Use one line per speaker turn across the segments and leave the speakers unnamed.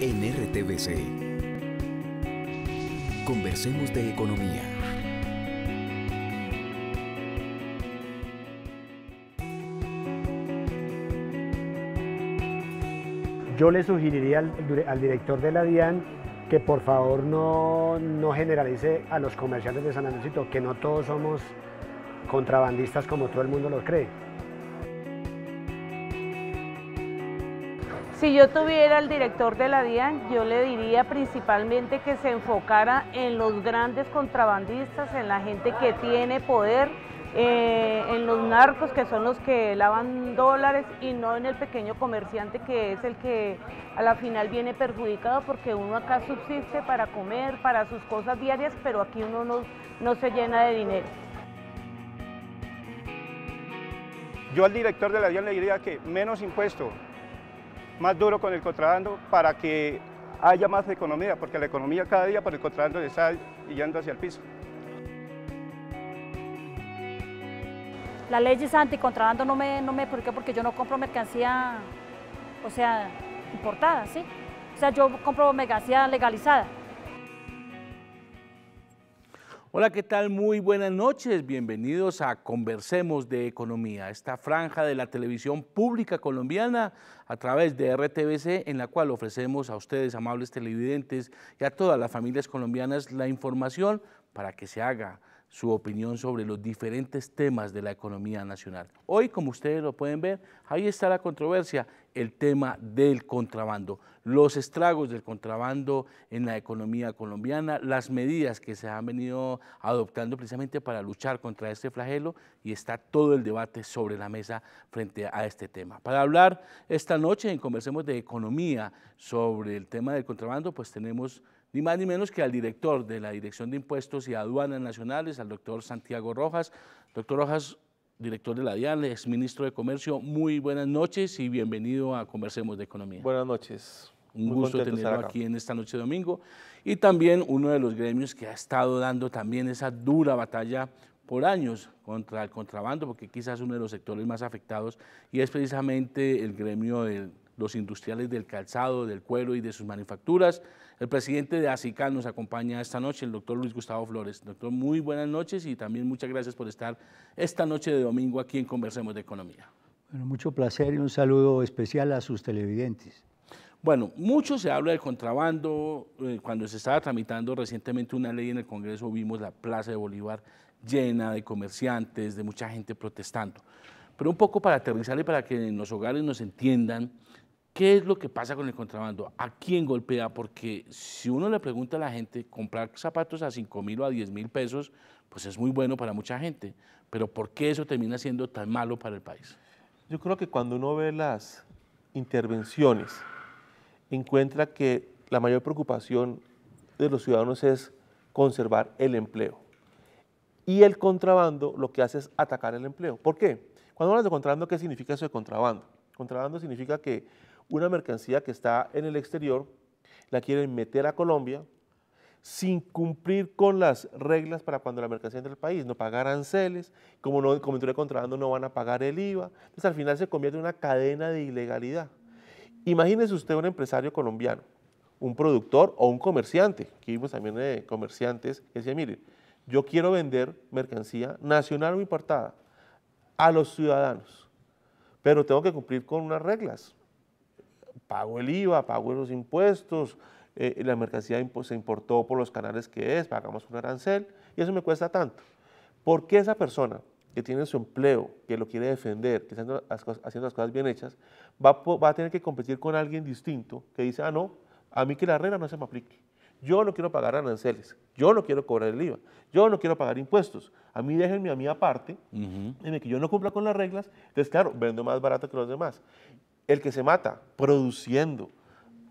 en RTBC. Conversemos de economía. Yo le sugeriría al, director de la DIAN que por favor no, generalice a los comerciantes de San Andrésito, que no todos somos contrabandistas como todo el mundo los cree. Si yo tuviera al director de la DIAN, yo le diría principalmente que se enfocara en los grandes contrabandistas, en la gente que tiene poder, eh, en los narcos que son los que lavan dólares y no en el pequeño comerciante que es el que a la final viene perjudicado porque uno acá subsiste para comer, para sus cosas diarias, pero aquí uno no, no se llena de dinero. Yo al director de la DIAN le diría que menos impuesto, más duro con el contrabando para que haya más economía, porque la economía cada día por el contrabando le está yendo hacia el piso. Las leyes anticontrabando no me, no me ¿por porque yo no compro mercancía, o sea, importada, ¿sí? O sea, yo compro mercancía legalizada.
Hola, ¿qué tal? Muy buenas noches. Bienvenidos a Conversemos de Economía, esta franja de la televisión pública colombiana a través de RTBC, en la cual ofrecemos a ustedes, amables televidentes, y a todas las familias colombianas la información para que se haga su opinión sobre los diferentes temas de la economía nacional. Hoy, como ustedes lo pueden ver, ahí está la controversia, el tema del contrabando, los estragos del contrabando en la economía colombiana, las medidas que se han venido adoptando precisamente para luchar contra este flagelo y está todo el debate sobre la mesa frente a este tema. Para hablar esta noche en Conversemos de Economía sobre el tema del contrabando, pues tenemos ni más ni menos que al director de la Dirección de Impuestos y Aduanas Nacionales, al doctor Santiago Rojas. Doctor Rojas, director de la DIAL, exministro de Comercio, muy buenas noches y bienvenido a Conversemos de Economía. Buenas noches. Un gusto tenerlo aquí en esta noche de domingo. Y también uno de los gremios que ha estado dando también esa dura batalla por años contra el contrabando, porque quizás uno de los sectores más afectados, y es precisamente el gremio del los industriales del calzado, del cuero y de sus manufacturas. El presidente de ASICAN nos acompaña esta noche, el doctor Luis Gustavo Flores. Doctor, muy buenas noches y también muchas gracias por estar esta noche de domingo aquí en Conversemos de Economía.
Bueno, mucho placer y un saludo especial a sus televidentes.
Bueno, mucho se habla de contrabando. Eh, cuando se estaba tramitando recientemente una ley en el Congreso, vimos la Plaza de Bolívar llena de comerciantes, de mucha gente protestando. Pero un poco para aterrizar y para que en los hogares nos entiendan, ¿Qué es lo que pasa con el contrabando? ¿A quién golpea? Porque si uno le pregunta a la gente, comprar zapatos a 5 mil o a 10 mil pesos, pues es muy bueno para mucha gente. Pero ¿por qué eso termina siendo tan malo para el país? Yo creo que cuando uno ve
las intervenciones, encuentra que la mayor preocupación de los ciudadanos es conservar el empleo. Y el contrabando lo que hace es atacar el empleo. ¿Por qué? Cuando hablas de contrabando, ¿qué significa eso de contrabando? Contrabando significa que una mercancía que está en el exterior, la quieren meter a Colombia sin cumplir con las reglas para cuando la mercancía entre al país, no pagar aranceles, como no como contrabando no van a pagar el IVA, entonces al final se convierte en una cadena de ilegalidad. Imagínese usted un empresario colombiano, un productor o un comerciante, que vimos también de eh, comerciantes que decían, miren, yo quiero vender mercancía nacional o importada a los ciudadanos, pero tengo que cumplir con unas reglas pago el IVA, pago los impuestos, eh, la mercancía se importó por los canales que es, pagamos un arancel y eso me cuesta tanto. ¿Por qué esa persona que tiene su empleo, que lo quiere defender, que está haciendo las cosas, bien hechas, va, a tener que competir con alguien distinto que dice, ah, no, a mí que la regla no se me aplique. Yo no quiero pagar aranceles, yo no quiero cobrar el IVA, yo no quiero pagar impuestos. A mí déjenme a mí aparte, uh en el que yo no cumpla con las reglas, entonces claro, vendo más barato que los demás el que se mata, produciendo,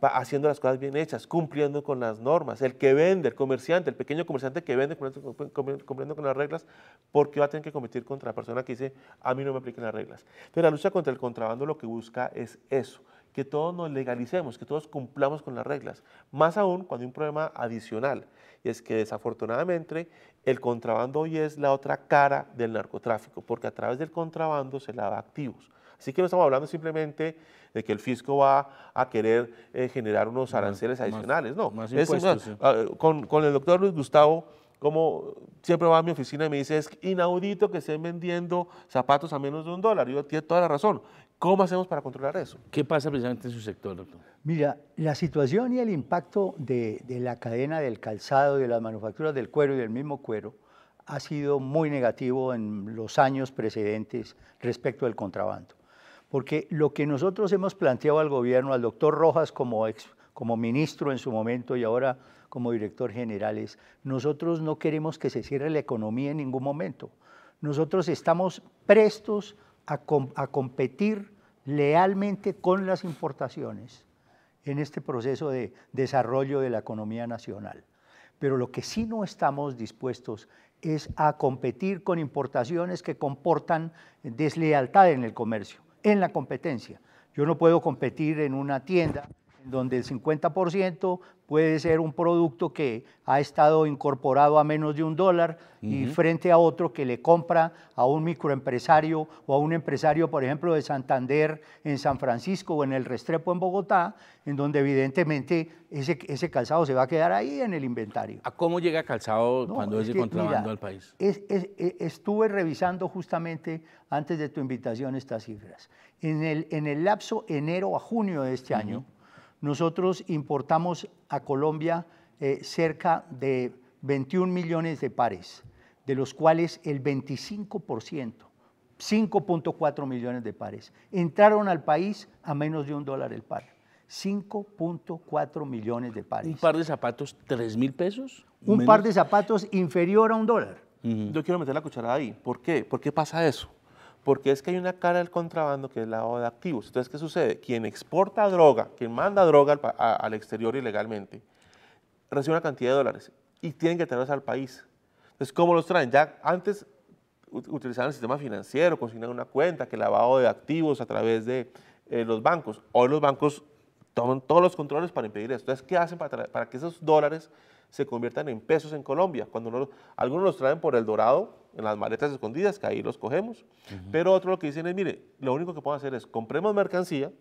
haciendo las cosas bien hechas, cumpliendo con las normas, el que vende, el comerciante, el pequeño comerciante que vende cumpliendo con las reglas, porque va a tener que competir contra la persona que dice, a mí no me apliquen las reglas. Pero la lucha contra el contrabando lo que busca es eso, que todos nos legalicemos, que todos cumplamos con las reglas, más aún cuando hay un problema adicional, y es que desafortunadamente el contrabando hoy es la otra cara del narcotráfico, porque a través del contrabando se lava activos Así que no estamos hablando simplemente de que el fisco va a querer eh, generar unos aranceles adicionales, no. Más impuestos, ah, con, el doctor Luis Gustavo, como siempre va a mi oficina y me dice, es inaudito que estén vendiendo zapatos a menos de un dólar. Yo tiene toda la razón. ¿Cómo hacemos para
controlar eso? ¿Qué pasa precisamente en su sector, doctor?
Mira, la situación y el impacto de, la cadena del calzado, y de las manufacturas del cuero y del mismo cuero, ha sido muy negativo en los años precedentes respecto al contrabando porque lo que nosotros hemos planteado al gobierno, al doctor Rojas como, ex, como ministro en su momento y ahora como director general es, nosotros no queremos que se cierre la economía en ningún momento. Nosotros estamos prestos a, a competir lealmente con las importaciones en este proceso de desarrollo de la economía nacional. Pero lo que sí no estamos dispuestos es a competir con importaciones que comportan deslealtad en el comercio en la competencia. Yo no puedo competir en una tienda donde el 50% puede ser un producto que ha estado incorporado a menos de un dólar y frente a otro que le compra a un microempresario o a un empresario, por ejemplo, de Santander en San Francisco o en el Restrepo en Bogotá, en donde evidentemente ese, ese calzado se va a quedar ahí en el inventario. ¿A
cómo llega calzado cuando es, de contrabando al país?
E, estuve revisando justamente antes de tu invitación estas cifras. En el, en el lapso enero a junio de este año, nosotros importamos a Colombia eh, cerca de 21 millones de pares, de los cuales el 25%, 5.4 millones de pares, entraron al país a menos de un dólar el par. 5.4 millones de pares. ¿Un par de zapatos, 3 mil pesos? Un par de zapatos inferior a un dólar. Yo quiero meter la cucharada
ahí. ¿Por qué? ¿Por qué pasa eso? Porque es que hay una cara del contrabando que es el lavado de activos. Entonces, ¿qué sucede? Quien exporta droga, quien manda droga al, exterior ilegalmente, recibe una cantidad de dólares y tienen que traerlos al país. Entonces, ¿cómo los traen? Ya antes utilizaban el sistema financiero, consignan una cuenta, que lavado de activos a través de eh, los bancos. Hoy los bancos toman todos los controles para impedir esto. Entonces, ¿qué hacen para, que esos dólares se conviertan en pesos en Colombia? Cuando algunos los traen por El Dorado, en las maletas escondidas, que ahí los cogemos. Pero otro lo que dicen es, mire, lo único que puedo hacer es compremos mercancía,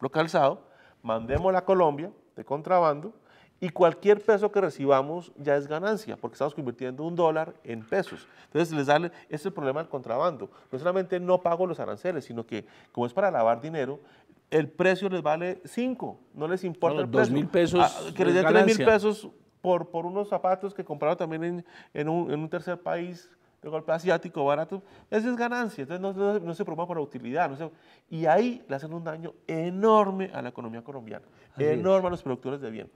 lo calzado, mandemos a Colombia de contrabando y cualquier peso que recibamos ya es ganancia, porque estamos convirtiendo un dólar en pesos. Entonces les sale, ese es el problema del contrabando. No solamente no pago los aranceles, sino que como es para lavar dinero, el precio les vale 5, no les importa el precio. mil pesos. Ah, que les 3 mil pesos por, por unos zapatos que compraron también en, un, en un tercer país el golpe asiático barato, eso es ganancia, entonces no, no, se promueve para utilidad. No y ahí le hacen un daño enorme a la economía colombiana, enorme a los productores de bien.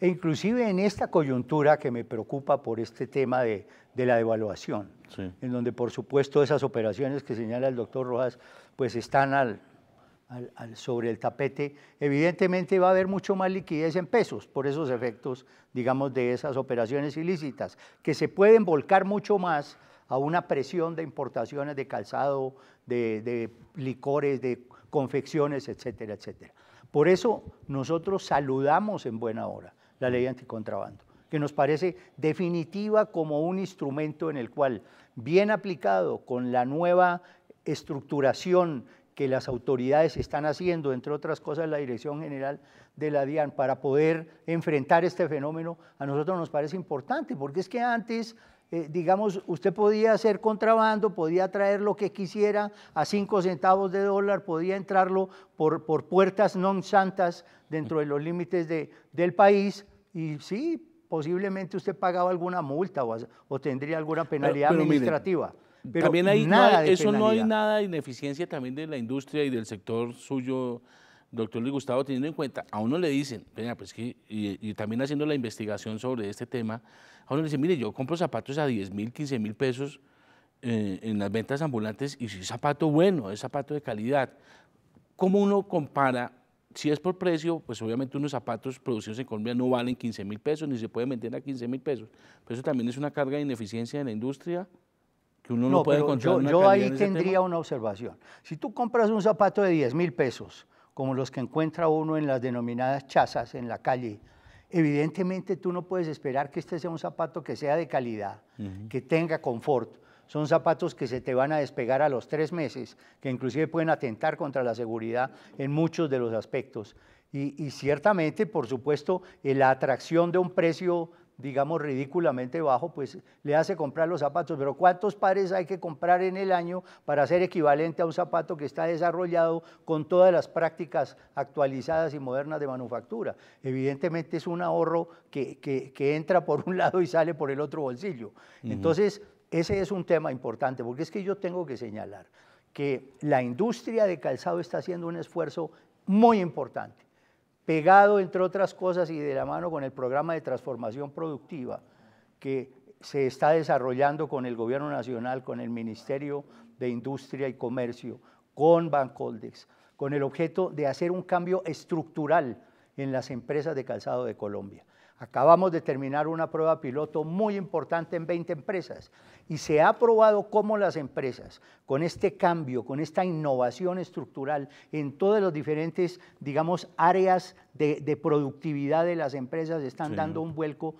E inclusive en esta coyuntura que me preocupa por este tema de, de la devaluación, en donde por supuesto esas operaciones que señala el doctor Rojas, pues están al, al, al, sobre el tapete, evidentemente va a haber mucho más liquidez en pesos por esos efectos, digamos, de esas operaciones ilícitas, que se pueden volcar mucho más a una presión de importaciones de calzado, de, licores, de confecciones, etcétera, etcétera. Por eso nosotros saludamos en buena hora la ley anticontrabando, que nos parece definitiva como un instrumento en el cual, bien aplicado con la nueva estructuración que las autoridades están haciendo, entre otras cosas la Dirección General de la DIAN, para poder enfrentar este fenómeno, a nosotros nos parece importante, porque es que antes eh, digamos, usted podía hacer contrabando, podía traer lo que quisiera a cinco centavos de dólar, podía entrarlo por, por puertas non santas dentro de los límites de, del país y sí, posiblemente usted pagaba alguna multa o, o tendría alguna penalidad administrativa. pero también hay, eso no hay
nada de ineficiencia también de la industria y del sector suyo doctor Luis Gustavo, teniendo en cuenta, a uno le dicen, pues que, y, también haciendo la investigación sobre este tema, a uno le dicen, mire, yo compro zapatos a 10 mil, 15 mil pesos eh, en las ventas ambulantes y si es zapato bueno, es zapato de calidad. ¿Cómo uno compara? Si es por precio, pues obviamente unos zapatos producidos en Colombia no valen 15 mil pesos, ni se pueden vender a 15 mil pesos. Pero eso también es una carga de ineficiencia en la industria que uno no, puede controlar. Yo, yo ahí tendría
una observación. Si tú compras un zapato de 10 mil pesos, como los que encuentra uno en las denominadas chazas en la calle, evidentemente tú no puedes esperar que este sea un zapato que sea de calidad, que tenga confort. Son zapatos que se te van a despegar a los tres meses, que inclusive pueden atentar contra la seguridad en muchos de los aspectos. Y, y ciertamente, por supuesto, eh, la atracción de un precio digamos ridículamente bajo, pues le hace comprar los zapatos. Pero ¿cuántos pares hay que comprar en el año para ser equivalente a un zapato que está desarrollado con todas las prácticas actualizadas y modernas de manufactura? Evidentemente es un ahorro que, entra por un lado y sale por el otro bolsillo. Entonces, ese es un tema importante, porque es que yo tengo que señalar que la industria de calzado está haciendo un esfuerzo muy importante pegado, entre otras cosas, y de la mano con el programa de transformación productiva que se está desarrollando con el Gobierno Nacional, con el Ministerio de Industria y Comercio, con Bancoldex, con el objeto de hacer un cambio estructural en las empresas de calzado de Colombia. Acabamos de terminar una prueba piloto muy importante en 20 empresas y se ha probado cómo las empresas, con este cambio, con esta innovación estructural en todas las diferentes, digamos, áreas de, productividad de las empresas, están dando un vuelco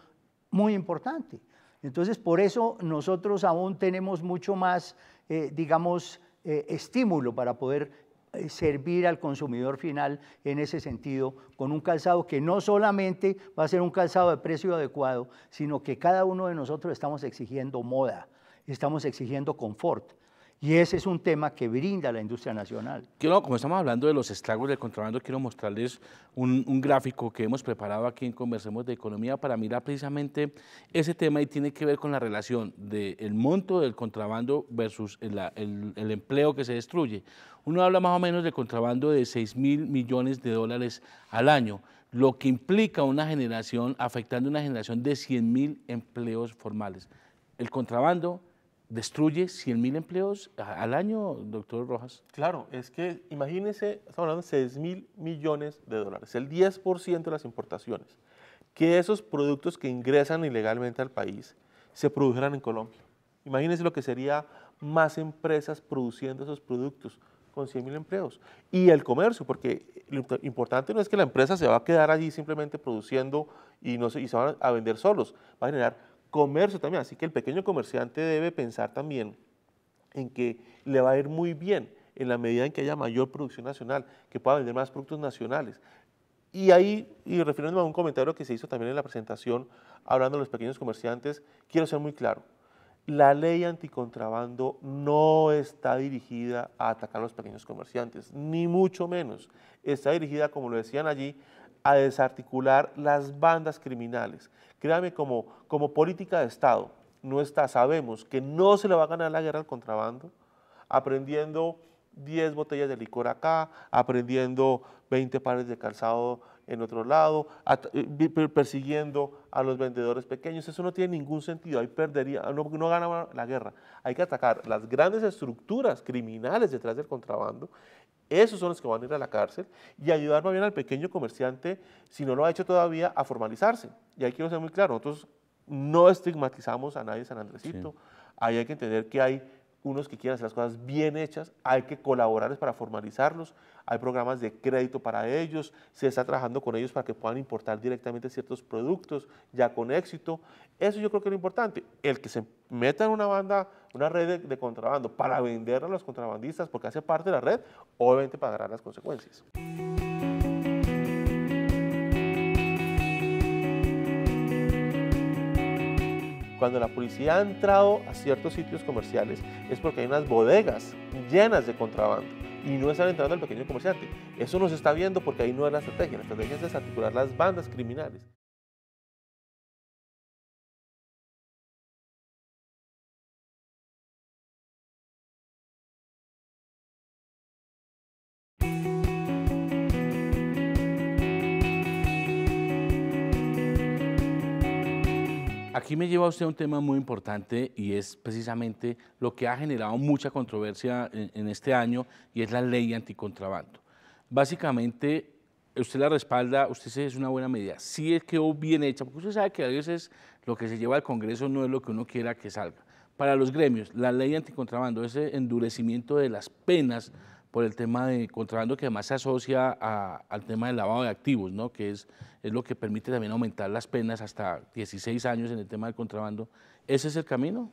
muy importante. Entonces, por eso nosotros aún tenemos mucho más, eh, digamos, eh, estímulo para poder eh, servir al consumidor final en ese sentido, con un calzado que no solamente va a ser un calzado de precio adecuado, sino que cada uno de nosotros estamos exigiendo moda, estamos exigiendo confort, y ese es un tema que brinda la industria nacional.
Quiero, como estamos hablando de los estragos del contrabando, quiero mostrarles un, gráfico que hemos preparado aquí en Conversemos de Economía para mirar precisamente ese tema y tiene que ver con la relación del monto del contrabando versus el, empleo que se destruye. Uno habla más o menos de contrabando de 6 mil millones de dólares al año lo que implica una generación, afectando una generación de 100 mil empleos formales. El contrabando destruye 100 mil empleos al año, doctor Rojas. Claro, es que imagínese, estamos hablando de
6 mil millones de dólares, el 10% de las importaciones, que esos productos que ingresan ilegalmente al país se produjeran en Colombia. Imagínese lo que sería más empresas produciendo esos productos con 100 mil empleos. Y el comercio, porque lo importante no es que la empresa se va a quedar allí simplemente produciendo y, no se, y se van a vender solos, va a generar comercio también. Así que el pequeño comerciante debe pensar también en que le va a ir muy bien en la medida en que haya mayor producción nacional, que pueda vender más productos nacionales. Y ahí, y refiriéndome a un comentario que se hizo también en la presentación, hablando de los pequeños comerciantes, quiero ser muy claro. La ley anticontrabando no está dirigida a atacar a los pequeños comerciantes, ni mucho menos. Está dirigida, como lo decían allí, a desarticular las bandas criminales Créame, como, como política de Estado, no está, sabemos que no se le va a ganar la guerra al contrabando, aprendiendo 10 botellas de licor acá, aprendiendo 20 pares de calzado en otro lado, eh, persiguiendo a los vendedores pequeños. Eso no tiene ningún sentido, ahí perdería, ah, no, no la guerra. Hay que atacar las grandes estructuras criminales detrás del contrabando esos son los que van a ir a la cárcel y ayudar más bien al pequeño comerciante, si no lo ha hecho todavía, a formalizarse. Y ahí quiero ser muy claro, nosotros no estigmatizamos a nadie San Andresito. Ahí hay que entender que hay unos que quieran hacer las cosas bien hechas, hay que colaborarles para formalizarlos, hay programas de crédito para ellos, se está trabajando con ellos para que puedan importar directamente ciertos productos ya con éxito. Eso yo creo que es lo importante, el que se meta en una banda, una red de, de contrabando para vender a los contrabandistas porque hace parte de la red, obviamente pagará las consecuencias. Cuando la policía ha entrado a ciertos sitios comerciales es porque hay unas bodegas llenas de contrabando y no están entrando al pequeño comerciante. Eso no se está viendo porque ahí no es la estrategia. La estrategia es desarticular las bandas criminales.
aquí me lleva usted a un tema muy importante y es precisamente lo que ha generado mucha controversia en, este año y es la ley anticontrabando. Básicamente, usted la respalda, usted dice es una buena medida. Sí quedó bien hecha, porque usted sabe que a veces lo que se lleva al Congreso no es lo que uno quiera que salga. Para los gremios, la ley anticontrabando, ese endurecimiento de las penas por el tema de contrabando que además se asocia al tema del lavado de activos, ¿no? que es, es lo que permite también aumentar las penas hasta 16 años en el tema del contrabando. ¿Ese es el camino?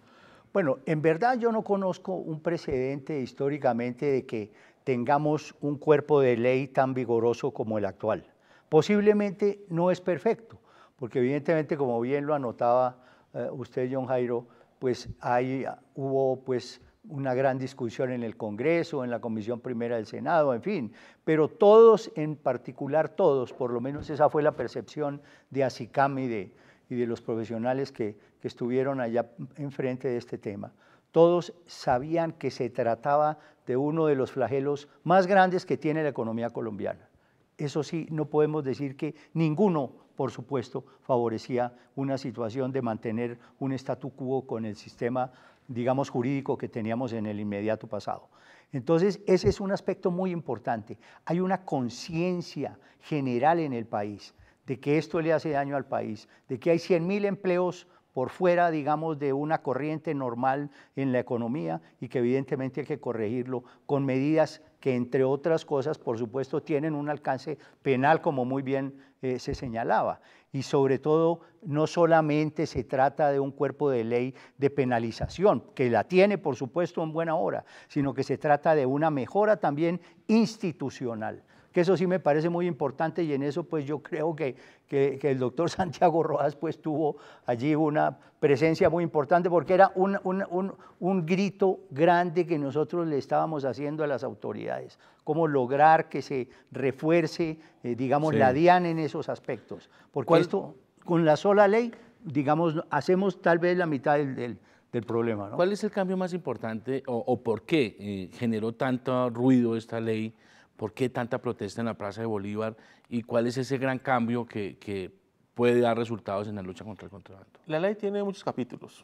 Bueno, en verdad yo no conozco un precedente históricamente de que tengamos un cuerpo de ley tan vigoroso como el actual. Posiblemente no es perfecto, porque evidentemente, como bien lo anotaba eh, usted, John Jairo, pues ahí hubo pues una gran discusión en el Congreso, en la Comisión Primera del Senado, en fin, pero todos, en particular todos, por lo menos esa fue la percepción de ASICAM y de, los profesionales que, que estuvieron allá enfrente de este tema. Todos sabían que se trataba de uno de los flagelos más grandes que tiene la economía colombiana. Eso sí, no podemos decir que ninguno, por supuesto, favorecía una situación de mantener un statu quo con el sistema digamos, jurídico que teníamos en el inmediato pasado. Entonces, ese es un aspecto muy importante. Hay una conciencia general en el país de que esto le hace daño al país, de que hay 100.000 empleos por fuera, digamos, de una corriente normal en la economía y que evidentemente hay que corregirlo con medidas que, entre otras cosas, por supuesto, tienen un alcance penal, como muy bien eh, se señalaba y sobre todo no solamente se trata de un cuerpo de ley de penalización, que la tiene por supuesto en buena hora, sino que se trata de una mejora también institucional eso sí me parece muy importante y en eso pues yo creo que, el doctor Santiago Rojas pues tuvo allí una presencia muy importante porque era un, grito grande que nosotros le estábamos haciendo a las autoridades, cómo lograr que se refuerce, eh, digamos, la DIAN en esos aspectos. Porque esto, con la sola ley, digamos, hacemos tal vez la mitad del, problema. ¿Cuál es el cambio más importante
o, por qué eh, generó tanto ruido esta ley ¿Por qué tanta protesta en la Plaza de Bolívar? ¿Y cuál es ese gran cambio que, puede dar resultados en la lucha contra el contrabando? La ley tiene muchos capítulos.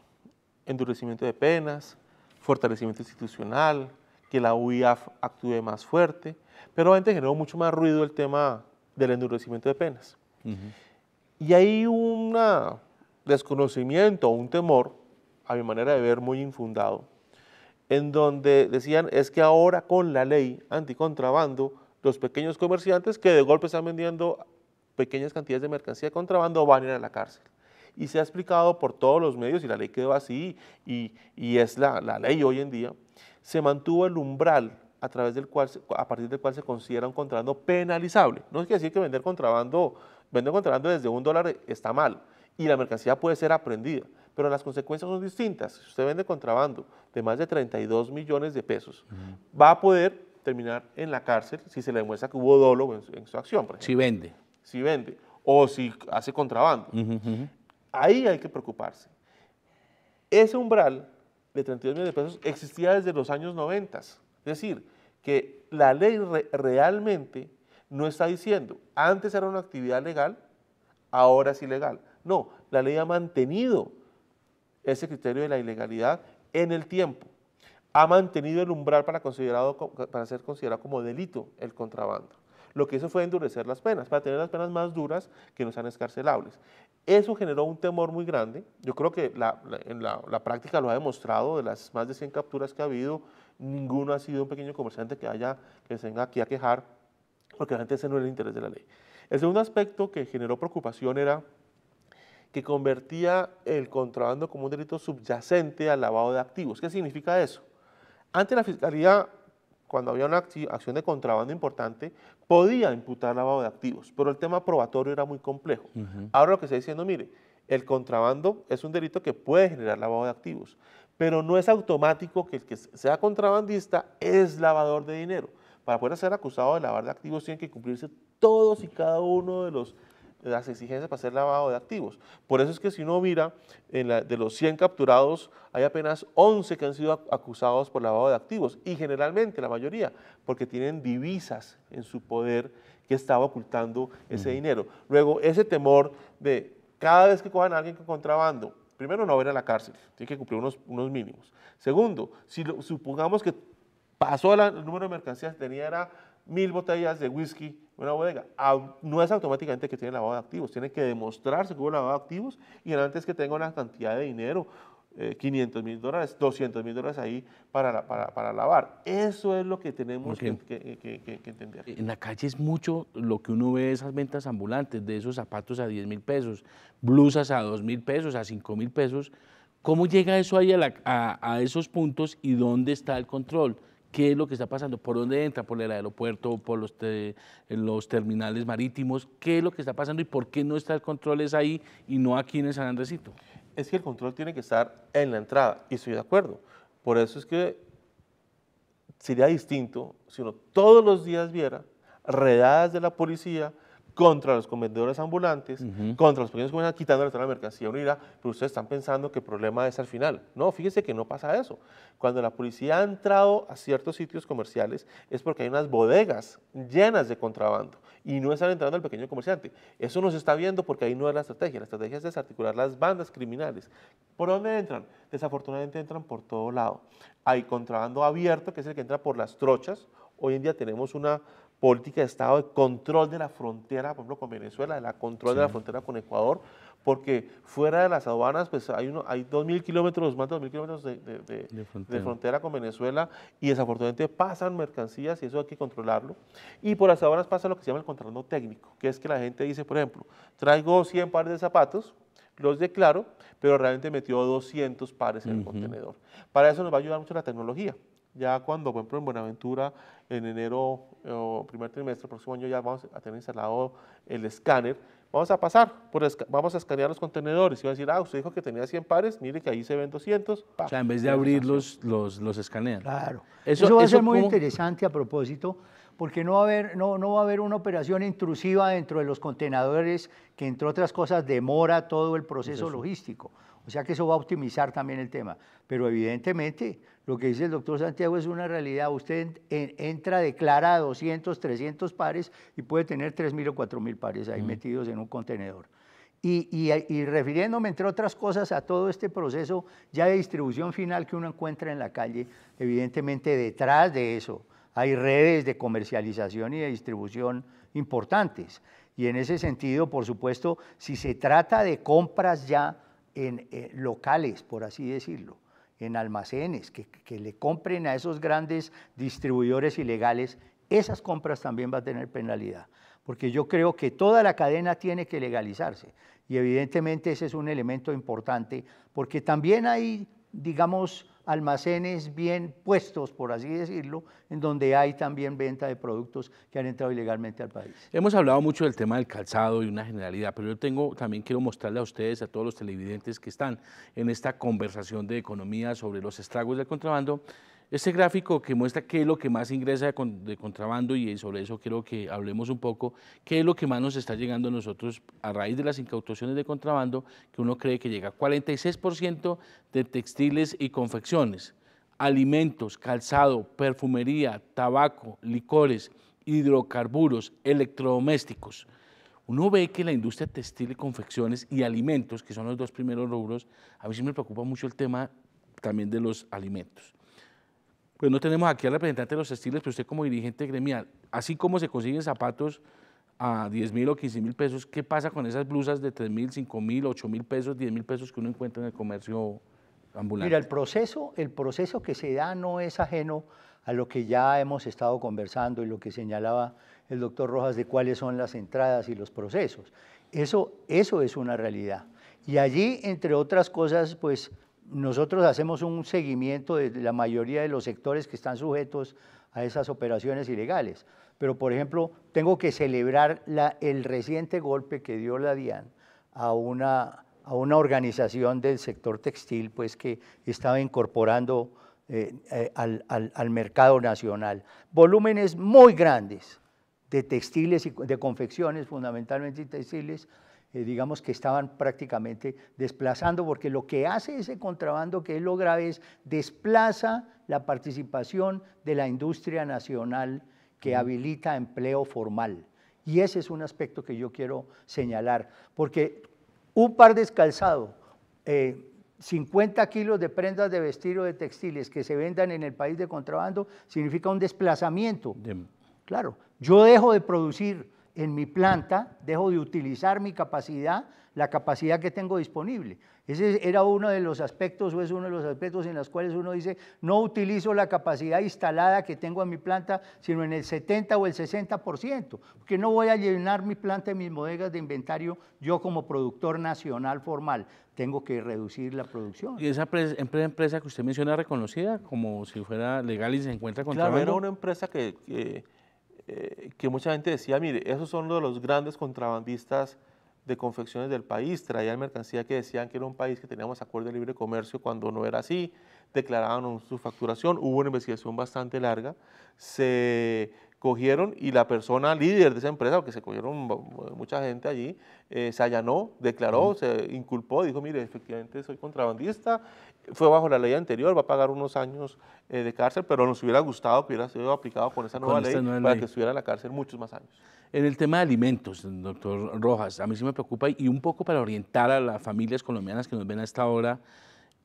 Endurecimiento de penas, fortalecimiento
institucional, que la UIF actúe más fuerte, pero obviamente generó mucho más ruido el tema del endurecimiento de penas. Y hay un desconocimiento, un temor, a mi manera de ver, muy infundado, en donde decían es que ahora con la ley anticontrabando, los pequeños comerciantes que de golpe están vendiendo pequeñas cantidades de mercancía de contrabando van a ir a la cárcel. Y se ha explicado por todos los medios, y la ley quedó así, y, es la, la, ley hoy en día, se mantuvo el umbral a, través del cual, a partir del cual se considera un contrabando penalizable. No es que decir que vender vender contrabando desde un dólar está mal, y la mercancía puede ser aprendida pero las consecuencias son distintas. Si usted vende contrabando de más de 32 millones de pesos, va a poder terminar en la cárcel si se le demuestra que hubo dolo en, su, acción. si vende. Si vende. O si hace contrabando. Ahí hay que preocuparse. Ese umbral de 32 millones de pesos existía desde los años 90. Es decir, que la ley realmente no está diciendo, antes era una actividad legal, ahora es ilegal. No, la ley ha mantenido ese criterio de la ilegalidad en el tiempo. Ha mantenido el umbral para, considerado, para ser considerado como delito el contrabando. Lo que hizo fue endurecer las penas, para tener las penas más duras que no sean escarcelables. Eso generó un temor muy grande. Yo creo que la, en la, práctica lo ha demostrado, de las más de 100 capturas que ha habido, ninguno ha sido un pequeño comerciante que, haya, que tenga aquí a quejar, porque la gente ese no era el interés de la ley. El segundo aspecto que generó preocupación era que convertía el contrabando como un delito subyacente al lavado de activos. ¿Qué significa eso? Antes la Fiscalía, cuando había una acción de contrabando importante, podía imputar lavado de activos, pero el tema probatorio era muy complejo. Ahora lo que está diciendo, mire, el contrabando es un delito que puede generar lavado de activos, pero no es automático que el que sea contrabandista es lavador de dinero. Para poder ser acusado de lavar de activos tienen que cumplirse todos y cada uno de los las exigencias para hacer lavado de activos. Por eso es que si uno mira, de los 100 capturados, hay apenas 11 que han sido acusados por lavado de activos, y generalmente la mayoría, porque tienen divisas en su poder que estaba ocultando ese dinero. Luego, ese temor de cada vez que cojan a alguien con contrabando, primero no va a ir a la cárcel, tiene que cumplir unos, mínimos. Segundo, si supongamos que pasó el número de mercancías que tenía era mil botellas de whisky una bodega. No es automáticamente que tiene lavado de activos, tiene que demostrarse que hubo lavado de activos y antes que tenga una cantidad de dinero, 500 eh, mil dólares, 200 mil dólares ahí para, para, lavar. Eso es lo que tenemos que, entender.
En la calle es mucho lo que uno ve esas ventas ambulantes, de esos zapatos a 10 mil pesos, blusas a 2 mil pesos, a 5 mil pesos. ¿Cómo llega eso ahí a esos puntos y dónde está el control? qué es lo que está pasando, por dónde entra, por el aeropuerto, por los, eh, los terminales marítimos, qué es lo que está pasando y por qué no está el control ahí y no aquí en el San Andresito. Es que el control tiene que estar en la entrada y estoy de acuerdo. Por eso es que
sería distinto si uno todos los días viera redadas de la policía contra los comedores ambulantes, contra los pequeños comerciantes, quitándoles la mercancía unida, pero ustedes están pensando que el problema es al final. No, Fíjese que no pasa eso. Cuando la policía ha entrado a ciertos sitios comerciales es porque hay unas bodegas llenas de contrabando y no están entrando al pequeño comerciante. Eso no se está viendo porque ahí no es la estrategia. La estrategia es desarticular las bandas criminales. ¿Por dónde entran? Desafortunadamente entran por todo lado. Hay contrabando abierto, que es el que entra por las trochas. Hoy en día tenemos una política de Estado de control de la frontera, por ejemplo, con Venezuela, de la control de la frontera con Ecuador, porque fuera de las aduanas, pues hay, uno, hay 2.000 kilómetros, más de 2.000 kilómetros de, frontera. con Venezuela, y desafortunadamente pasan mercancías y eso hay que controlarlo. Y por las aduanas pasa lo que se llama el contrabando técnico, que es que la gente dice, por ejemplo, traigo 100 pares de zapatos, los declaro, pero realmente metió 200 pares en el contenedor. Para eso nos va a ayudar mucho la tecnología. Ya cuando, por ejemplo, en Buenaventura, en enero o primer trimestre del próximo año, ya vamos a tener instalado el escáner. Vamos a pasar, por vamos a escanear los contenedores. Y va a decir, ah, usted dijo que tenía 100 pares, mire que ahí se ven 200. O sea, en vez de abrirlos,
los, los escanean.
Claro. Eso, eso va a ser muy interesante a propósito, porque no va a, haber, no, no va a haber una operación intrusiva dentro de los contenedores que, entre otras cosas, demora todo el proceso logístico. O sea que eso va a optimizar también el tema. Pero evidentemente lo que dice el doctor Santiago es una realidad. Usted entra, declara 200, 300 pares y puede tener 3.000 o 4.000 pares ahí metidos en un contenedor. Y, refiriéndome, entre otras cosas, a todo este proceso ya de distribución final que uno encuentra en la calle, evidentemente detrás de eso hay redes de comercialización y de distribución importantes. Y en ese sentido, por supuesto, si se trata de compras ya en eh, locales, por así decirlo, en almacenes, que, le compren a esos grandes distribuidores ilegales, esas compras también van a tener penalidad, porque yo creo que toda la cadena tiene que legalizarse y evidentemente ese es un elemento importante, porque también hay, digamos, almacenes bien puestos, por así decirlo, en donde hay también venta de productos que han entrado ilegalmente al país.
Hemos hablado mucho del tema del calzado y una generalidad, pero yo tengo también quiero mostrarle a ustedes, a todos los televidentes que están en esta conversación de economía sobre los estragos del contrabando, este gráfico que muestra qué es lo que más ingresa de, contrabando y sobre eso quiero que hablemos un poco, qué es lo que más nos está llegando a nosotros a raíz de las incautaciones de contrabando, que uno cree que llega 46% de textiles y confecciones, alimentos, calzado, perfumería, tabaco, licores, hidrocarburos, electrodomésticos. Uno ve que la industria textil y confecciones y alimentos, que son los dos primeros rubros, a mí sí me preocupa mucho el tema también de los alimentos pero pues no tenemos aquí al representante de los textiles, pero usted como dirigente gremial, así como se consiguen zapatos a 10 mil o 15 mil pesos, ¿qué pasa con esas blusas de 3 mil, 5 mil, 8 mil pesos, 10
mil pesos que uno encuentra en el comercio ambulante? Mira, el proceso, el proceso que se da no es ajeno a lo que ya hemos estado conversando y lo que señalaba el doctor Rojas de cuáles son las entradas y los procesos. Eso, eso es una realidad. Y allí, entre otras cosas, pues nosotros hacemos un seguimiento de la mayoría de los sectores que están sujetos a esas operaciones ilegales. Pero, por ejemplo, tengo que celebrar el reciente golpe que dio la DIAN a una, a una organización del sector textil pues, que estaba incorporando eh, eh, al, al mercado nacional. Volúmenes muy grandes de textiles y de confecciones, fundamentalmente textiles, eh, digamos que estaban prácticamente desplazando, porque lo que hace ese contrabando, que es lo grave, es desplaza la participación de la industria nacional que habilita empleo formal. Y ese es un aspecto que yo quiero señalar, porque un par descalzado, 50 eh, kilos de prendas de vestir o de textiles que se vendan en el país de contrabando significa un desplazamiento. Claro, yo dejo de producir en mi planta, dejo de utilizar mi capacidad, la capacidad que tengo disponible. Ese era uno de los aspectos o es uno de los aspectos en los cuales uno dice, no utilizo la capacidad instalada que tengo en mi planta, sino en el 70 o el 60%, porque no voy a llenar mi planta y mis bodegas de inventario yo como productor nacional formal. Tengo que reducir la producción.
¿Y esa empresa que usted menciona reconocida como si fuera legal y se encuentra con Claro, era una
empresa que eh, que mucha gente decía, mire, esos son de los grandes contrabandistas de confecciones del país, traían mercancía que decían que era un país que teníamos acuerdo de libre comercio cuando no era así, declaraban su facturación, hubo una investigación bastante larga, se cogieron y la persona líder de esa empresa, porque se cogieron mucha gente allí, eh, se allanó, declaró, se inculpó, dijo, mire, efectivamente soy contrabandista, fue bajo la ley anterior, va a pagar unos años eh, de cárcel, pero nos hubiera gustado que hubiera sido aplicado con esa nueva ley para que estuviera en la cárcel muchos más años.
En el tema de alimentos, doctor Rojas, a mí sí me preocupa y un poco para orientar a las familias colombianas que nos ven a esta hora,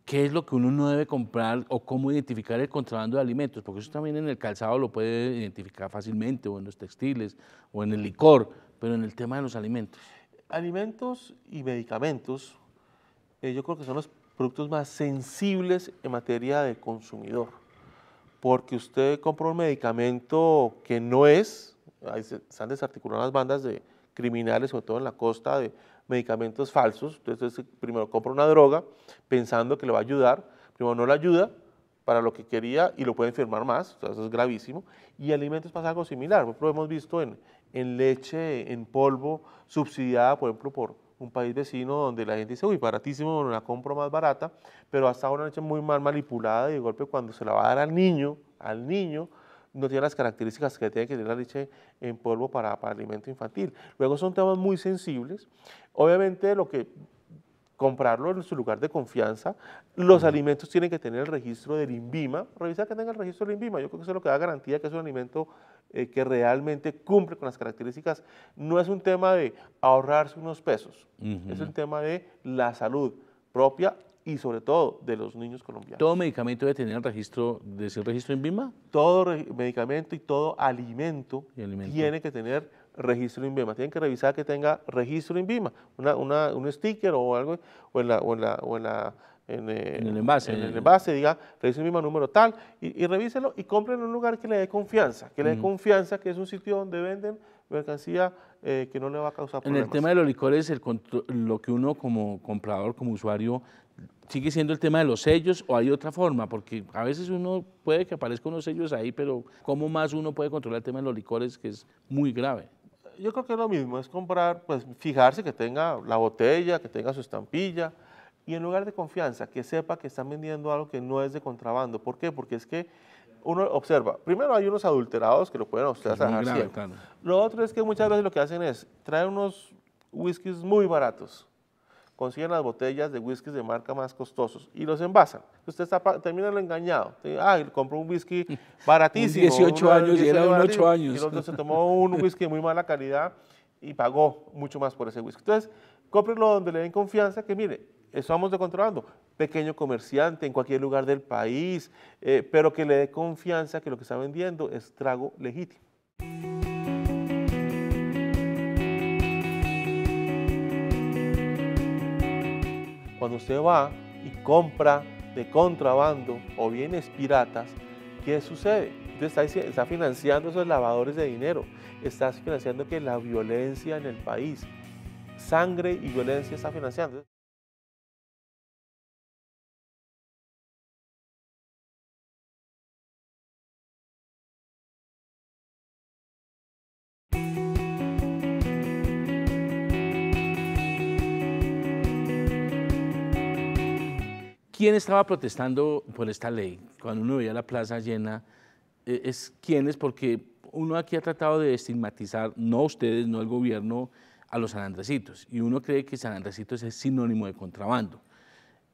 qué es lo que uno no debe comprar o cómo identificar el contrabando de alimentos, porque eso también en el calzado lo puede identificar fácilmente, o en los textiles, o en el licor, pero en el tema de los alimentos. Alimentos y medicamentos,
eh, yo creo que son los productos más sensibles en materia de consumidor, porque usted compra un medicamento que no es, ahí se, han desarticulado las bandas de criminales, sobre todo en la costa de medicamentos falsos. Entonces, primero compra una droga pensando que le va a ayudar, primero no la ayuda para lo que quería y lo puede enfermar más, o eso es gravísimo. Y alimentos pasa algo similar, por ejemplo, hemos visto en, en leche, en polvo, subsidiada, por ejemplo, por, un país vecino donde la gente dice, uy, baratísimo, no la compro más barata, pero hasta una leche muy mal manipulada y de golpe cuando se la va a dar al niño, al niño, no tiene las características que tiene que tener la leche en polvo para, para alimento infantil. Luego son temas muy sensibles. Obviamente lo que comprarlo en su lugar de confianza. Los alimentos tienen que tener el registro del INVIMA. Revisar que tenga el registro del INVIMA. Yo creo que eso es lo que da garantía que es un alimento eh, que realmente cumple con las características. No es un tema de ahorrarse unos pesos, es un tema de la salud propia y sobre todo de los niños colombianos. ¿Todo
medicamento debe tener registro, registro, ese
registro en BIMA? Todo medicamento y todo alimento, tiene que tener registro en BIMA. Tienen que revisar que tenga registro en BIMA, una, una, un sticker o algo, o en el envase. En el envase, diga, registro en mismo número tal, y, revíselo y compren en un lugar que le dé confianza, que le dé confianza, que es un sitio donde venden mercancía eh, que no le va a causar problemas. En el
tema de los licores, lo que uno como comprador, como usuario, sigue siendo el tema de los sellos o hay otra forma? Porque a veces uno puede que aparezcan unos sellos ahí, pero ¿cómo más uno puede controlar el tema de los licores que es muy grave?
Yo creo que es lo mismo, es comprar, pues fijarse que tenga la botella, que tenga su estampilla y en lugar de confianza, que sepa que están vendiendo algo que no es de contrabando. ¿Por qué? Porque es que uno observa, primero hay unos adulterados que lo pueden ustedes dejar Lo otro es que muchas veces lo que hacen es traer unos whiskies muy baratos consiguen las botellas de whisky de marca más costosos y los envasan. Usted termina engañado. Ah, compró un whisky baratísimo. 18 años y era un 8 años. Y se tomó un whisky de muy mala calidad y pagó mucho más por ese whisky. Entonces, cómprelo donde le den confianza que, mire, eso vamos de controlando, Pequeño comerciante en cualquier lugar del país, eh, pero que le dé confianza que lo que está vendiendo es trago legítimo. Cuando usted va y compra de contrabando o bienes piratas, ¿qué sucede? Usted está, está financiando esos lavadores de dinero, está financiando que la violencia en el país, sangre y violencia está financiando.
¿Quién estaba protestando por esta ley? Cuando uno veía la plaza llena, eh, es quiénes, porque uno aquí ha tratado de estigmatizar, no ustedes, no el gobierno, a los sanandrecitos. Y uno cree que sanandrecitos es sinónimo de contrabando.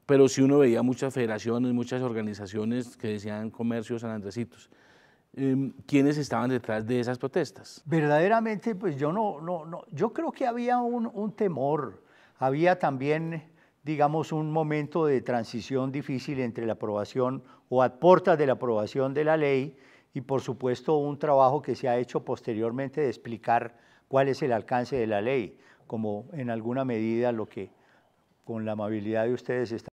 Pero si uno veía muchas federaciones, muchas organizaciones que decían comercio sanandrecitos. Em, ¿Quiénes estaban detrás de esas protestas?
Verdaderamente, pues yo no, no, no. yo creo que había un, un temor, había también digamos, un momento de transición difícil entre la aprobación o a de la aprobación de la ley y, por supuesto, un trabajo que se ha hecho posteriormente de explicar cuál es el alcance de la ley, como en alguna medida lo que con la amabilidad de ustedes está.